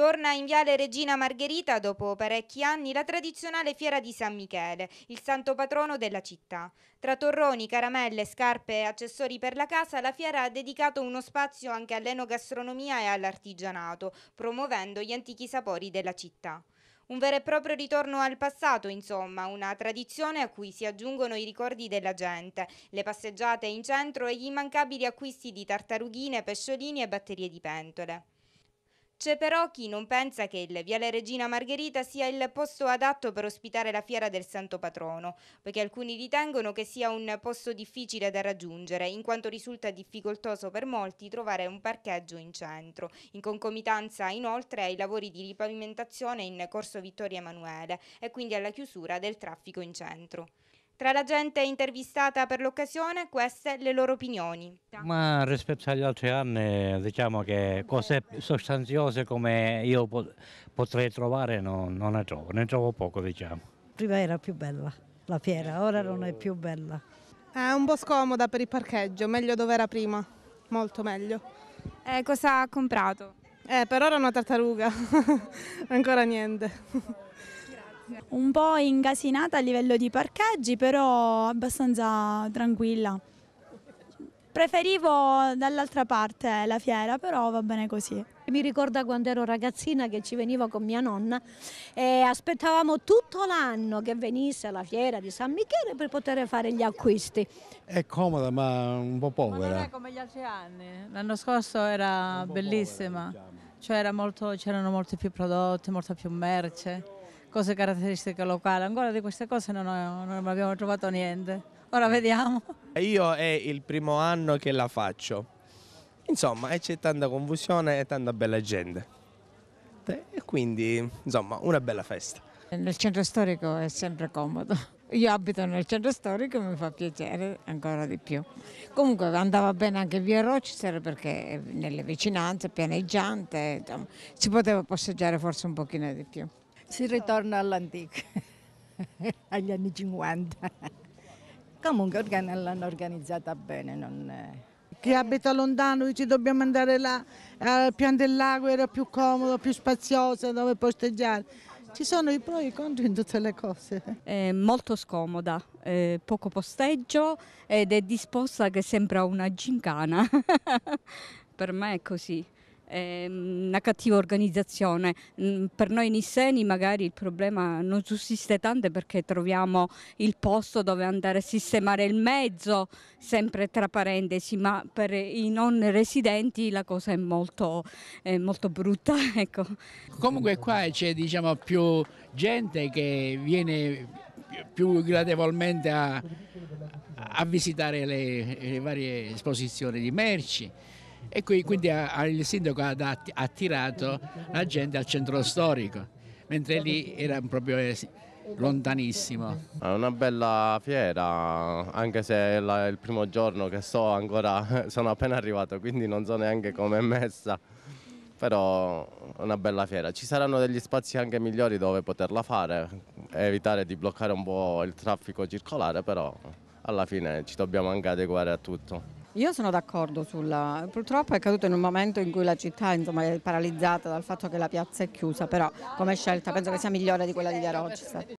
Torna in Viale Regina Margherita dopo parecchi anni la tradizionale fiera di San Michele, il santo patrono della città. Tra torroni, caramelle, scarpe e accessori per la casa, la fiera ha dedicato uno spazio anche all'enogastronomia e all'artigianato, promuovendo gli antichi sapori della città. Un vero e proprio ritorno al passato, insomma, una tradizione a cui si aggiungono i ricordi della gente, le passeggiate in centro e gli immancabili acquisti di tartarughine, pesciolini e batterie di pentole. C'è però chi non pensa che il Viale Regina Margherita sia il posto adatto per ospitare la fiera del Santo Patrono, poiché alcuni ritengono che sia un posto difficile da raggiungere, in quanto risulta difficoltoso per molti trovare un parcheggio in centro, in concomitanza inoltre ai lavori di ripavimentazione in corso Vittorio Emanuele e quindi alla chiusura del traffico in centro. Tra la gente intervistata per l'occasione, queste le loro opinioni. Ma rispetto agli altri anni, diciamo che cose sostanziose come io potrei trovare no, non ne trovo, ne trovo poco diciamo. Prima era più bella la fiera, ora non è più bella. È un po' scomoda per il parcheggio, meglio dove era prima, molto meglio. Eh, cosa ha comprato? Eh, per ora una tartaruga, ancora niente. Un po' ingasinata a livello di parcheggi, però abbastanza tranquilla. Preferivo dall'altra parte la fiera, però va bene così. Mi ricorda quando ero ragazzina che ci veniva con mia nonna e aspettavamo tutto l'anno che venisse la fiera di San Michele per poter fare gli acquisti. È comoda ma un po' povera. Ma non è come gli altri anni, l'anno scorso era bellissima. Povera, diciamo c'era cioè, c'erano molti più prodotti, molta più merce, cose caratteristiche locali. Ancora di queste cose non, ho, non abbiamo trovato niente. Ora mm. vediamo. Io è il primo anno che la faccio. Insomma, c'è tanta confusione e tanta bella gente. E quindi, insomma, una bella festa. Nel centro storico è sempre comodo. Io abito nel centro storico e mi fa piacere ancora di più. Comunque andava bene anche via Rochester perché eh, nelle vicinanze, pianeggiante, insomma, si poteva passeggiare forse un pochino di più. Si ritorna all'antico, agli anni 50. Comunque l'hanno organizzata bene, non eh. chi abita lontano ci dobbiamo andare là, al pian del lago era più comodo, più spazioso dove posteggiare. Ci sono i pro e i contro in tutte le cose. È molto scomoda, è poco posteggio ed è disposta che sembra una gincana. per me è così. Ehm, una cattiva organizzazione. Mm, per noi nisseni magari il problema non sussiste tanto perché troviamo il posto dove andare a sistemare il mezzo, sempre tra parentesi, ma per i non residenti la cosa è molto, è molto brutta. Ecco. Comunque qua c'è diciamo, più gente che viene più gradevolmente a, a visitare le, le varie esposizioni di merci e qui, quindi a, il sindaco ha attirato la gente al centro storico, mentre lì era proprio lontanissimo. È una bella fiera, anche se è la, il primo giorno che so ancora, sono appena arrivato, quindi non so neanche come è messa, però è una bella fiera. Ci saranno degli spazi anche migliori dove poterla fare, evitare di bloccare un po' il traffico circolare, però alla fine ci dobbiamo anche adeguare a tutto. Io sono d'accordo sulla... Purtroppo è caduto in un momento in cui la città insomma, è paralizzata dal fatto che la piazza è chiusa, però come scelta penso che sia migliore di quella di Via Rochester.